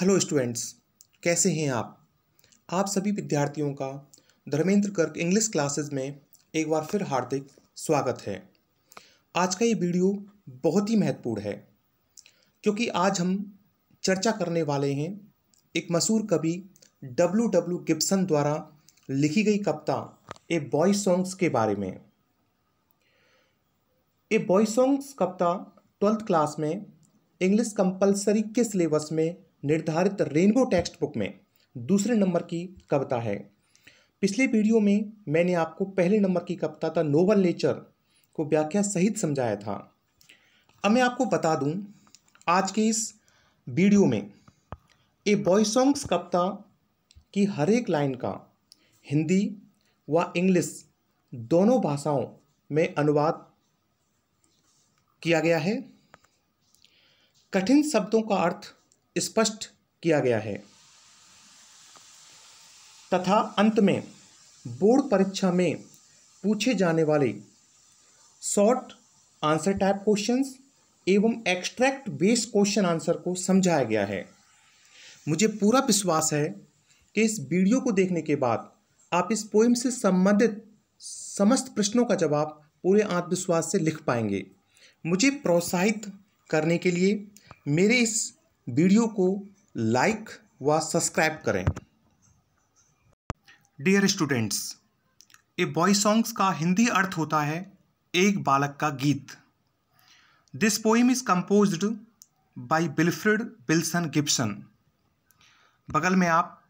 Hello students कैसे हैं आप आप सभी विद्यार्थियों का धर्मेंद्र कर्क इंग्लिश क्लासेस में एक बार फिर हार्दिक स्वागत है आज का ये वीडियो बहुत ही महत्वपूर्ण है क्योंकि आज हम चर्चा करने वाले हैं एक मशहूर कवि डब्ल्यू डब्ल्यू गिब्सन द्वारा लिखी गई कविता ए बॉय सॉन्ग्स के बारे में ए बॉय सॉन्ग्स कविता ट्वेल्थ क्लास में इंग्लिश कंपलसरी के सिलेबस में निर्धारित रेनबो टेक्स्ट बुक में दूसरे नंबर की कविता है पिछले वीडियो में मैंने आपको पहले नंबर की कविता था नोवल नेचर को व्याख्या सहित समझाया था अब मैं आपको बता दूं आज के इस वीडियो में ए बॉय सॉन्ग्स कविता की हर एक लाइन का हिंदी व इंग्लिश दोनों भाषाओं में अनुवाद किया गया है कठिन शब्दों का अर्थ स्पष्ट किया गया है तथा अंत में बोर्ड परीक्षा में पूछे जाने वाले शॉर्ट आंसर टाइप क्वेश्चंस एवं एक्सट्रैक्ट बेस्ड क्वेश्चन आंसर को समझाया गया है मुझे पूरा विश्वास है कि इस वीडियो को देखने के बाद आप इस पोइम से संबंधित समस्त प्रश्नों का जवाब पूरे आत्मविश्वास से लिख पाएंगे मुझे प्रोत्साहित करने के लिए मेरे इस वीडियो को लाइक व सब्सक्राइब करें dear students a boy songs का हिंदी अर्थ होता है एक बालक का गीत this poem is compose by Wilfred Wilson Gibson बगल में आप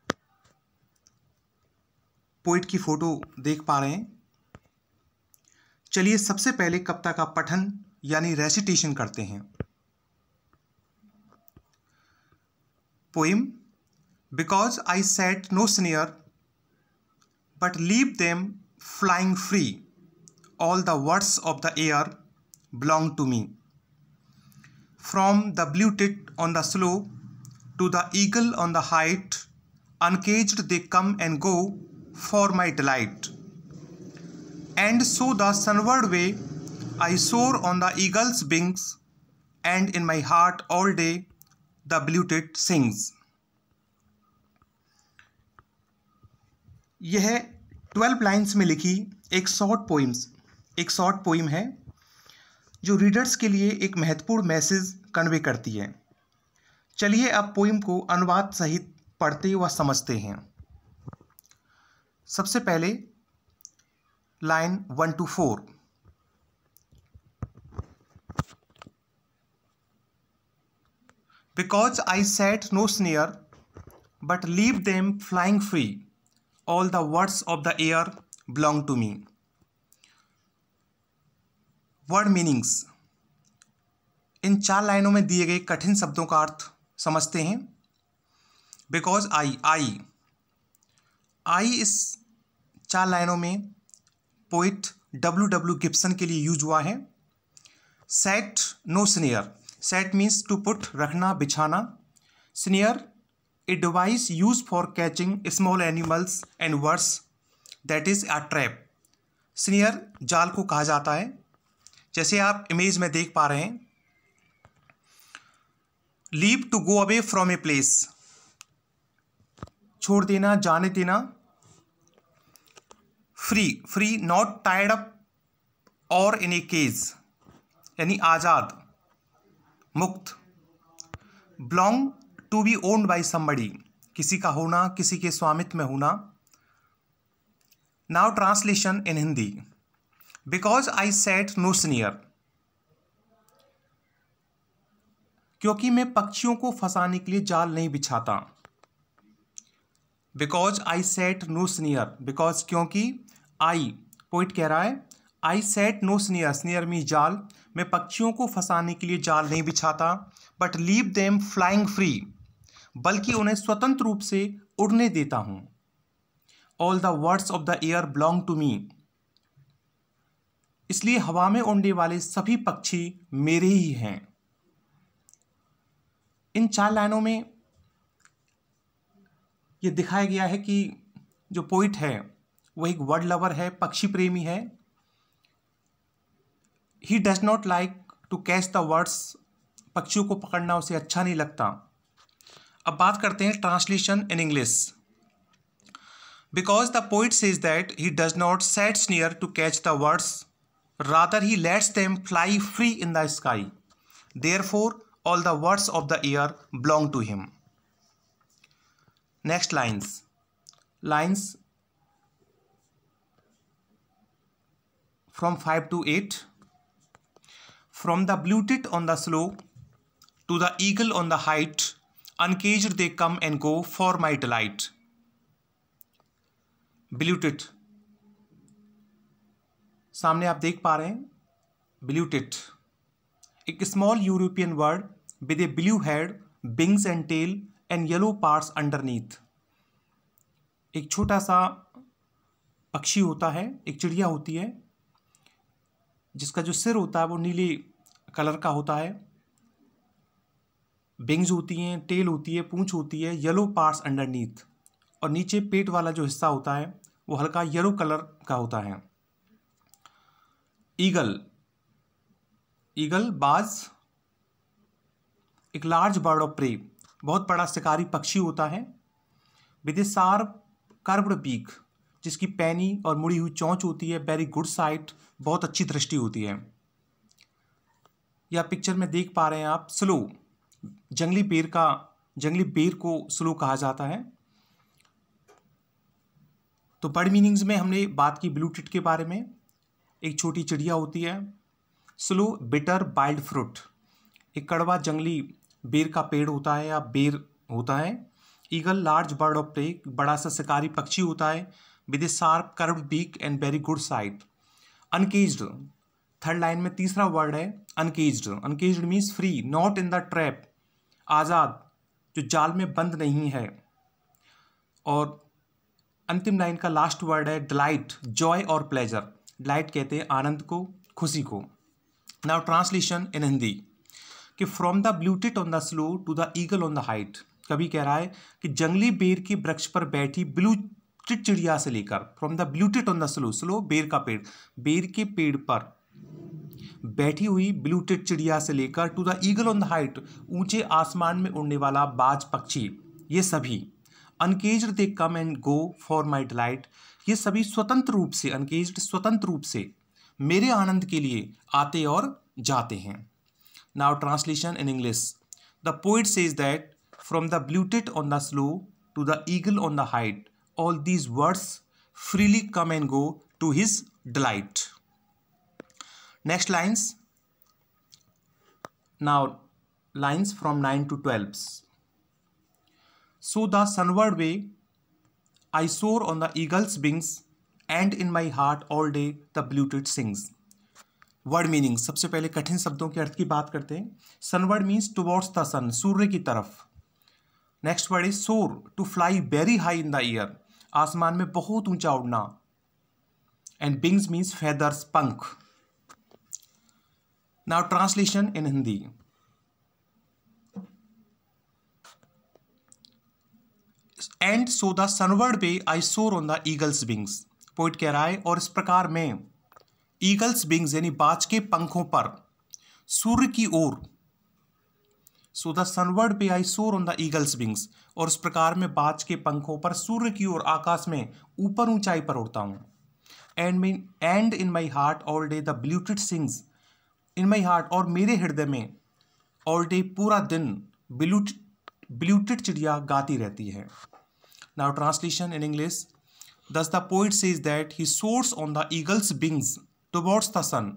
पोइट की फ़ोटो देख पा रहे हैं चलिए सबसे पहले कविता का पठन यानी रेसिटेशन करते हैं Poem Because I set no snare, but leave them flying free. All the words of the air belong to me. From the blue tit on the slope to the eagle on the height, uncaged they come and go for my delight. And so the sunward way I soar on the eagle's wings, and in my heart all day the blue tit sings यह twelve lines में लिखी एक short poems एक short poem है जो readers के लिए एक महत्वपूर्ण मैसेज कन्वे करती है चलिए अब पोइम को अनुवाद सहित पढ़ते व समझते हैं सबसे पहले line one to four because I set no snare but leave them flying free all the birds of the air belong to me word meanings इन चार लाइनों में दिए गए कठिन शब्दों का अर्थ समझते हैं बिकॉज आई आई आई इस चार लाइनों में पोइट डब्ल्यू डब्ल्यू गिप्सन के लिए यूज हुआ है set no snare set means to put रखना बिछाना snare a device use for catching small animals and birds that is a trap snare जाल को कहा जाता है जैसे आप इमेज में देख पा रहे हैं leave to go away from a place छोड़ देना जाने देना free free not tied up और इन ए केज यानी आज़ाद मुक्त belong to be owned by somebody किसी का होना किसी के स्वामित्व में होना now translation in Hindi because I set no snare क्योंकि मैं पक्षियों को फंसाने के लिए जाल नहीं बिछाता because I set no snare because क्योंकि आई पोइट कह रहा है आई सेट नो स्नियर स्नियर मी जाल मैं पक्षियों को फंसाने के लिए जाल नहीं बिछाता but leave them flying free बल्कि उन्हें स्वतंत्र रूप से उड़ने देता हूँ all the birds of the air belong to me इसलिए हवा में उड़ने वाले सभी पक्षी मेरे ही हैं इन चार लाइनों में ये दिखाया गया है कि जो पोइट है वह एक वर्ड लवर है पक्षी प्रेमी है he does not like to catch the birds पक्षियों को पकड़ना उसे अच्छा नहीं लगता अब बात करते हैं translation in English because the poet says that he does not sets near to catch the words rather he lets them fly free in the sky therefore all the birds of the air belong to him next lines lines from five to eight From the blue tit on the slope to the eagle on the height, uncaged they come and go for my delight. Blue tit. सामने आप देख पा रहे हैं blue tit एक small European bird with a blue head wings and tail and yellow parts underneath एक छोटा सा पक्षी होता है एक चिड़िया होती है जिसका जो सिर होता है वो नीले कलर का होता है बिंग्स होती हैं टेल होती है पूंछ होती है येलो पार्ट्स अंडरनीथ और नीचे पेट वाला जो हिस्सा होता है वो हल्का येलो कलर का होता है ईगल ईगल बाज एक लार्ज बर्ड ऑफ प्रे बहुत बड़ा शिकारी पक्षी होता है विद ए शार्प जिसकी पैनी और मुड़ी हुई चौंच होती है वेरी गुड साइट बहुत अच्छी दृष्टि होती है या पिक्चर में देख पा रहे हैं आप स्लो जंगली पेड़ का जंगली बेर को स्लो कहा जाता है तो बर्ड मीनिंग्स में हमने बात की ब्लू टिट के बारे में एक छोटी चिड़िया होती है स्लो बिटर बाइल्ड फ्रूट एक कड़वा जंगली बेर का पेड़ होता है या बेर होता है eagle large bird of prey बड़ा सा शिकारी पक्षी होता है with a sharp curve beak and very good sight uncaged third line में तीसरा वर्ड है uncaged uncaged means free not in the trap आज़ाद जो जाल में बंद नहीं है और अंतिम लाइन का लास्ट वर्ड है डिलाइट जॉय और प्लेजर डिलाइट कहते हैं आनंद को खुशी को नाउ ट्रांसलेशन इन हिंदी कि from the blue tit on the slow to the eagle on the height कभी कह रहा है कि जंगली बेर के वृक्ष पर बैठी ब्लू चिड़चिड़िया से लेकर from the blue tit on the sloe sloe बेर का पेड़ बेर के पेड़ पर बैठी हुई ब्लूटेट चिड़िया से लेकर to the eagle on the height ऊंचे आसमान में उड़ने वाला बाज पक्षी ये सभी uncaged they come and go for my delight ये सभी स्वतंत्र रूप से अनकेज्ड स्वतंत्र रूप से मेरे आनंद के लिए आते और जाते हैं now translation in English the poet says that from the blue tit on the slow to the eagle on the height all these words freely come and go to his delight. Next lines. Now lines from 9 to 12. So the sunward way, I soar on the eagle's wings and in my heart all day the bluted sings. Word meaning सबसे पहले कठिन शब्दों के अर्थ की बात करते हैं sunward means towards the sun सूर्य की तरफ next word is soar to fly very high in the air आसमान में बहुत ऊंचा उड़ना एंड बिंग्स मीन्स फेदर्स पंख now translation in Hindi and so the sunward पे I soar on the eagle's wings poet कह रहा है और इस प्रकार में ईगल्स विंग्स यानी बाज के पंखों पर सूर्य की ओर सो द सनवर्ड पे I soar on the eagle's wings और उस प्रकार में बाज के पंखों पर सूर्य की ओर आकाश में ऊपर ऊंचाई पर उड़ता हूँ and mean and in my heart all day the blue tit sings in my heart और मेरे हृदय में ऑल डे पूरा दिन ब्लूट ब्लूटेड चिड़िया गाती रहती है now translation in English thus the poet says that he soars on the eagle's wings towards the sun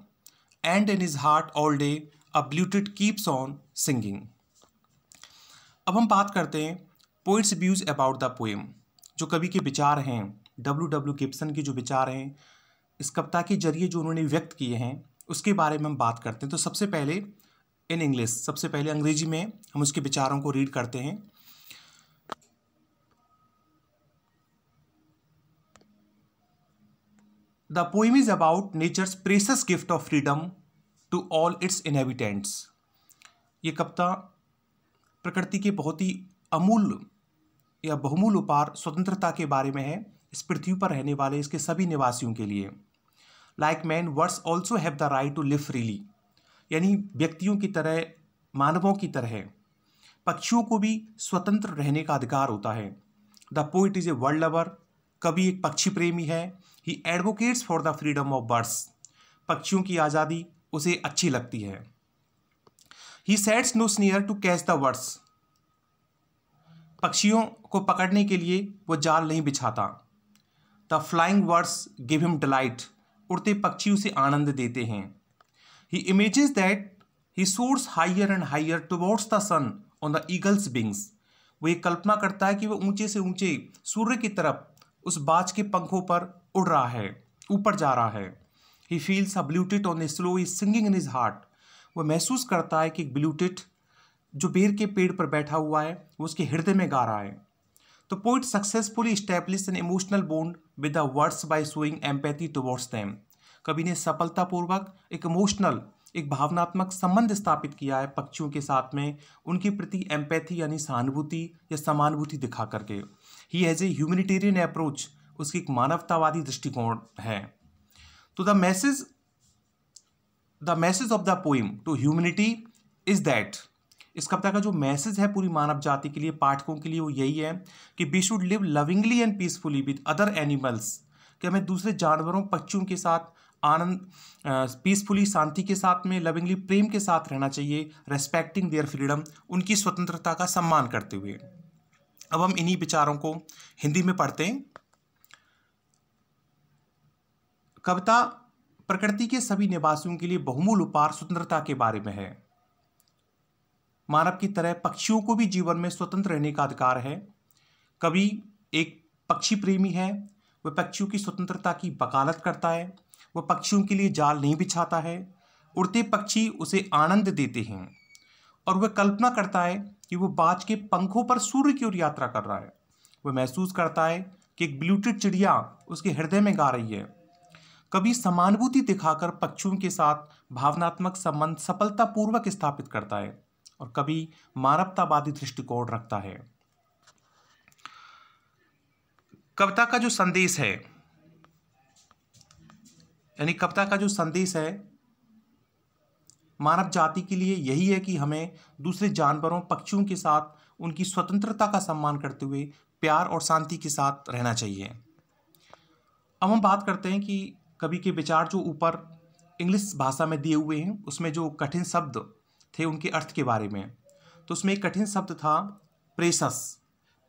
and in his heart all day a blue keeps on singing अब हम बात करते हैं poet's views about the poem जो कवि के विचार हैं डब्ल्यू डब्ल्यू गिप्सन के जो विचार हैं इस कविता के जरिए जो उन्होंने व्यक्त किए हैं उसके बारे में हम बात करते हैं तो सबसे पहले इन इंग्लिश सबसे पहले अंग्रेजी में हम उसके विचारों को रीड करते हैं the poem is about nature's precious gift of freedom to all its inhabitants ये कविता प्रकृति के बहुत ही अमूल या बहुमूल उपहार स्वतंत्रता के बारे में है इस पृथ्वी पर रहने वाले इसके सभी निवासियों के लिए like man birds also have the right to live freely यानी व्यक्तियों की तरह मानवों की तरह पक्षियों को भी स्वतंत्र रहने का अधिकार होता है the poet is a bird lover कवि एक पक्षी प्रेमी है he advocates for the freedom of birds पक्षियों की आज़ादी उसे अच्छी लगती है he sets no snare to catch the birds पक्षियों को पकड़ने के लिए वो जाल नहीं बिछाता the flying birds give him delight उड़ते पक्षी उसे आनंद देते हैं he images that he soars higher and higher towards the sun on the eagle's wings वो ये कल्पना करता है कि वो ऊंचे से ऊंचे सूर्य की तरफ उस बाज के पंखों पर उड़ रहा है ऊपर जा रहा है he feels a blue tit on sloe is singing in his heart वह महसूस करता है कि ब्लूटिट जो बेर के पेड़ पर बैठा हुआ है वो उसके हृदय में गा रहा है तो poet successfully establish an emotional bond with the birds by showing empathy towards them कवि ने सफलतापूर्वक एक इमोशनल एक भावनात्मक संबंध स्थापित किया है पक्षियों के साथ में उनके प्रति एम्पैथी यानी सहानुभूति या समानुभूति दिखा करके ही एज ए ह्यूमिनिटेरियन अप्रोच उसकी एक मानवतावादी दृष्टिकोण है तो the message the message of the poem to humanity is that इस कविता का जो मैसेज है पूरी मानव जाति के लिए पाठकों के लिए वो यही है कि we should live lovingly and peacefully with other animals कि हमें दूसरे जानवरों पक्षियों के साथ आनंद पीसफुली शांति के साथ में लविंगली प्रेम के साथ रहना चाहिए रेस्पेक्टिंग देयर फ्रीडम उनकी स्वतंत्रता का सम्मान करते हुए अब हम इन्हीं विचारों को हिंदी में पढ़ते हैं कविता प्रकृति के सभी निवासियों के लिए बहुमूल उपहार स्वतंत्रता के बारे में है मानव की तरह पक्षियों को भी जीवन में स्वतंत्र रहने का अधिकार है कवि एक पक्षी प्रेमी है वह पक्षियों की स्वतंत्रता की वकालत करता है वह पक्षियों के लिए जाल नहीं बिछाता है उड़ते पक्षी उसे आनंद देते हैं और वह कल्पना करता है कि वह बाज के पंखों पर सूर्य की ओर यात्रा कर रहा है वह महसूस करता है कि एक ब्लूटेड चिड़िया उसके हृदय में गा रही है कभी समानुभूति दिखाकर पक्षियों के साथ भावनात्मक संबंध सफलतापूर्वक स्थापित करता है और कभी मानवतावादी दृष्टिकोण रखता है कविता का जो संदेश है यानी कविता का जो संदेश है मानव जाति के लिए यही है कि हमें दूसरे जानवरों पक्षियों के साथ उनकी स्वतंत्रता का सम्मान करते हुए प्यार और शांति के साथ रहना चाहिए अब हम बात करते हैं कि कवि के विचार जो ऊपर इंग्लिश भाषा में दिए हुए हैं उसमें जो कठिन शब्द थे उनके अर्थ के बारे में तो उसमें एक कठिन शब्द था प्रेसस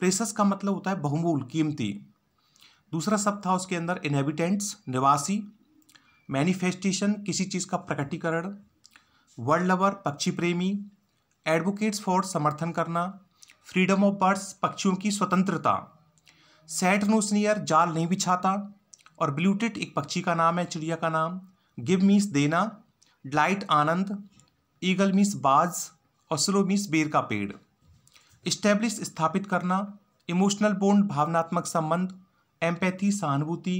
प्रेसस का मतलब होता है बहुमूल कीमती दूसरा शब्द था उसके अंदर इनहेबिटेंट्स निवासी मैनिफेस्टेशन किसी चीज़ का प्रकटीकरण वर्ल्ड लवर पक्षी प्रेमी एडवोकेट्स फॉर समर्थन करना फ्रीडम ऑफ बर्ड्स पक्षियों की स्वतंत्रता सैट नोसनियर जाल नहीं बिछाता और ब्लूटिट एक पक्षी का नाम है चिड़िया का नाम गिव मीस देना ड्लाइट आनंद ईगल मीस बाज और स्लो मीन्स बेर का पेड़ इस्टेब्लिश स्थापित करना इमोशनल बोन्ड भावनात्मक संबंध एम्पैथी सहानुभूति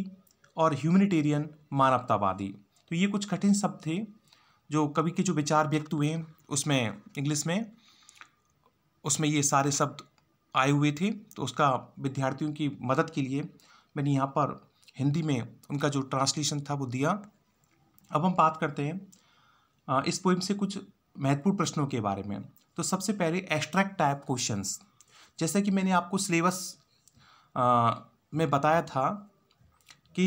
और ह्यूमनिटेरियन मानवतावादी तो ये कुछ कठिन शब्द थे जो कवि के जो विचार व्यक्त हुए उसमें इंग्लिश में उसमें ये सारे शब्द आए हुए थे तो उसका विद्यार्थियों की मदद के लिए मैंने यहाँ पर हिंदी में उनका जो ट्रांसलेशन था वो दिया अब हम बात करते हैं इस पोइम से कुछ महत्वपूर्ण प्रश्नों के बारे में तो सबसे पहले एक्स्ट्रैक्ट टाइप क्वेश्चंस जैसा कि मैंने आपको सिलेबस में बताया था कि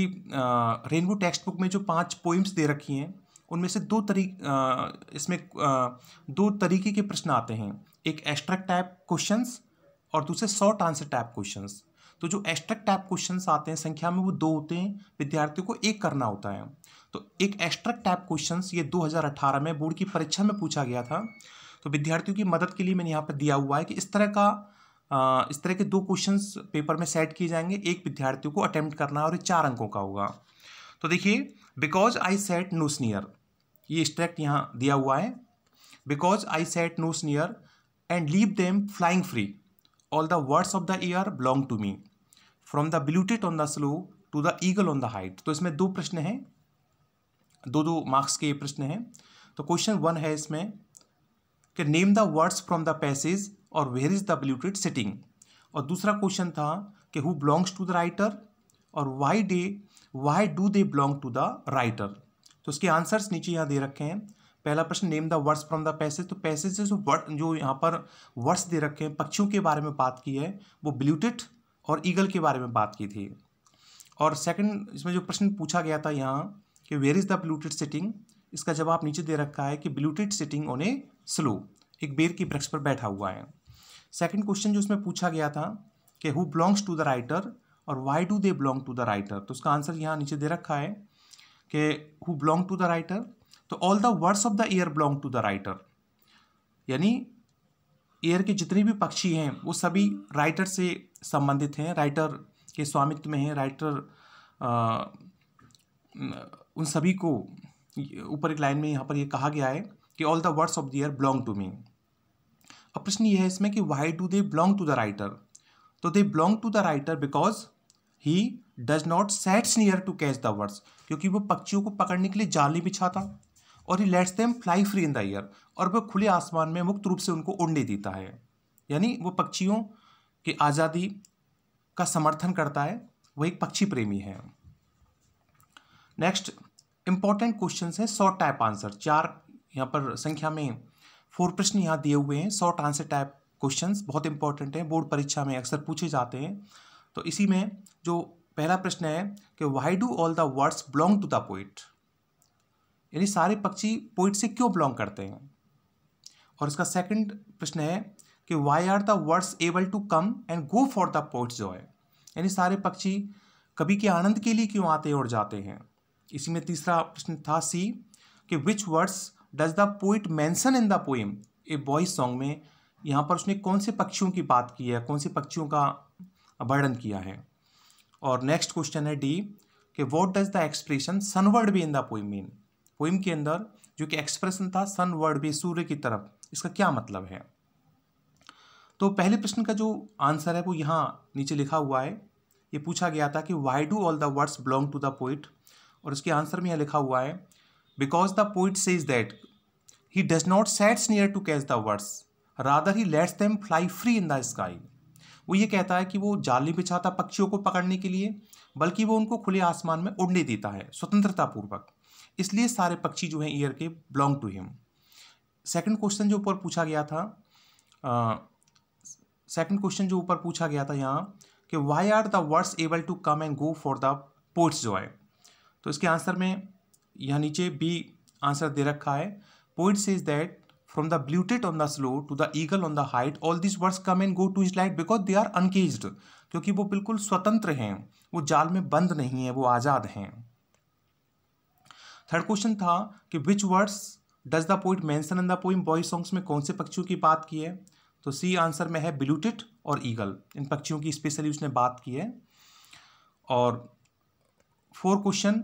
रेनबो टेक्स्ट बुक में जो पांच पोइम्स दे रखी हैं उनमें से दो तरी इसमें दो तरीके के प्रश्न आते हैं एक एक्स्ट्रैक्ट टाइप क्वेश्चंस और दूसरे शॉर्ट आंसर टाइप क्वेश्चंस तो जो एस्ट्रक टाइप क्वेश्चन आते हैं संख्या में वो दो होते हैं विद्यार्थियों को एक करना होता है तो एक एस्ट्रक टाइप क्वेश्चन ये 2018 में बोर्ड की परीक्षा में पूछा गया था तो विद्यार्थियों की मदद के लिए मैंने यहाँ पर दिया हुआ है कि इस तरह का इस तरह के दो क्वेश्चंस पेपर में सेट किए जाएंगे एक विद्यार्थियों को अटैम्प्ट करना और ये चार अंकों का होगा तो देखिए because I set no snare ये एक्स्ट्रैक्ट यहाँ दिया हुआ है because I set no snare and leave them flying free all the words of the year belong to me from the blue tit on the slope to the eagle on the height तो इसमें दो प्रश्न हैं दो दो marks के ये प्रश्न हैं तो क्वेश्चन वन है इसमें कि name the birds from the passage और where is the blue sitting और दूसरा क्वेश्चन था कि who belongs to the writer और why they why do they belong to the writer तो इसके आंसर्स नीचे यहाँ दे रखे हैं पहला प्रश्न name the birds from the passage तो पैसेज जो वर्ड जो यहाँ पर वर्ड्स दे रखे हैं पक्षियों के बारे में बात की है वो ब्लूटिट और ईगल के बारे में बात की थी और सेकंड इसमें जो प्रश्न पूछा गया था यहाँ कि where is the blue tit sitting इसका जवाब नीचे दे रखा है कि blue tit sitting on a sloe एक बेर के वृक्ष पर बैठा हुआ है सेकेंड क्वेश्चन जो उसमें पूछा गया था कि who belongs to the writer और why do they belong to the writer तो उसका आंसर यहाँ नीचे दे रखा है कि who belong to the writer तो all the birds of the air belong to the writer यानी ईयर के जितने भी पक्षी हैं वो सभी राइटर से संबंधित हैं राइटर के स्वामित्व में हैं राइटर आ, उन सभी को ऊपर एक लाइन में यहाँ पर ये यह कहा गया है कि all the birds of the air belong to me अब प्रश्न ये है इसमें कि why do they belong to the writer तो they belong to the writer because he does not sets near to catch the birds क्योंकि वो पक्षियों को पकड़ने के लिए जाल नहीं बिछाता और he lets them fly free in the air और वह खुले आसमान में मुक्त रूप से उनको उड़ने देता है यानी वो पक्षियों की आज़ादी का समर्थन करता है वो एक पक्षी प्रेमी है नेक्स्ट इंपॉर्टेंट क्वेश्चन है शॉर्ट टाइप आंसर चार यहाँ पर संख्या में फोर प्रश्न यहाँ दिए हुए हैं शॉर्ट आंसर टाइप क्वेश्चंस बहुत इंपॉर्टेंट हैं बोर्ड परीक्षा में अक्सर पूछे जाते हैं तो इसी में जो पहला प्रश्न है कि why do all the words belong to the poet यानी सारे पक्षी पोइट से क्यों बिलोंग करते हैं और इसका सेकंड प्रश्न है कि why are the words able to come and go for the poet's joy यानी सारे पक्षी कभी के आनंद के लिए क्यों आते और जाते हैं इसी में तीसरा प्रश्न था सी कि which words does the poet mention in the poem a boy's song में यहाँ पर उसने कौन से पक्षियों की बात की है कौन से पक्षियों का वर्णन किया है और नेक्स्ट क्वेश्चन है डी कि what does the expression sunward भी in the poem mean poem के अंदर जो कि एक्सप्रेशन था सन वर्ड भी सूर्य की तरफ इसका क्या मतलब है तो पहले प्रश्न का जो आंसर है वो यहाँ नीचे लिखा हुआ है ये पूछा गया था कि why do all the words belong to the poet और उसके आंसर में यह लिखा हुआ है because the poet say is that he does not sets near to catch the words rather he lets them fly free in the sky वो ये कहता है कि वो जाल नहीं बिछाता पक्षियों को पकड़ने के लिए बल्कि वो उनको खुले आसमान में उड़ने देता है स्वतंत्रतापूर्वक इसलिए सारे पक्षी जो हैं ईयर के belong to him second question जो ऊपर पूछा गया था सेकंड क्वेश्चन जो ऊपर पूछा गया था यहाँ कि why are the words able to come and go for the poet's joy तो इसके आंसर में यहाँ नीचे बी आंसर दे रखा है poet's is that from the blutit on the slow to the eagle on the height all this words come and go to is light because they are uncaged क्योंकि वो बिल्कुल स्वतंत्र हैं वो जाल में बंद नहीं है वो आज़ाद हैं थर्ड क्वेश्चन था कि which words does the poet mention in the poem boy songs में कौन से पक्षियों की बात की है तो सी आंसर में है ब्लूटिट और ईगल इन पक्षियों की स्पेशली उसने बात की है और फोर क्वेश्चन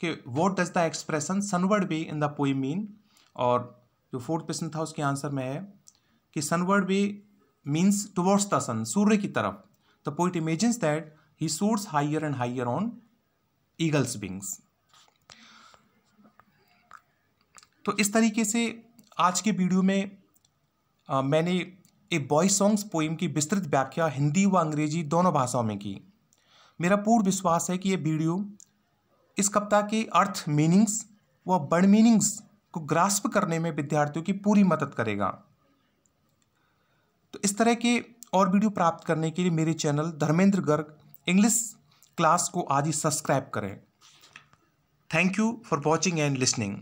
कि what does the expression sunward way in the poem mean और जो फोर्थ क्वेश्चन था उसके आंसर में है कि sunward way means towards the sun सूर्य की तरफ the poet imagines that he soars higher and higher on eagles wings तो इस तरीके से आज के वीडियो में आ, मैंने ए बॉय सॉन्ग्स पोइम की विस्तृत व्याख्या हिंदी व अंग्रेजी दोनों भाषाओं में की मेरा पूर्ण विश्वास है कि ये वीडियो इस कविता के अर्थ मीनिंग्स व बर्ड मीनिंग्स को ग्रास्प करने में विद्यार्थियों की पूरी मदद करेगा तो इस तरह के और वीडियो प्राप्त करने के लिए मेरे channel Dharmendra Garg English class को आज ही सब्सक्राइब करें thank you for watching and listening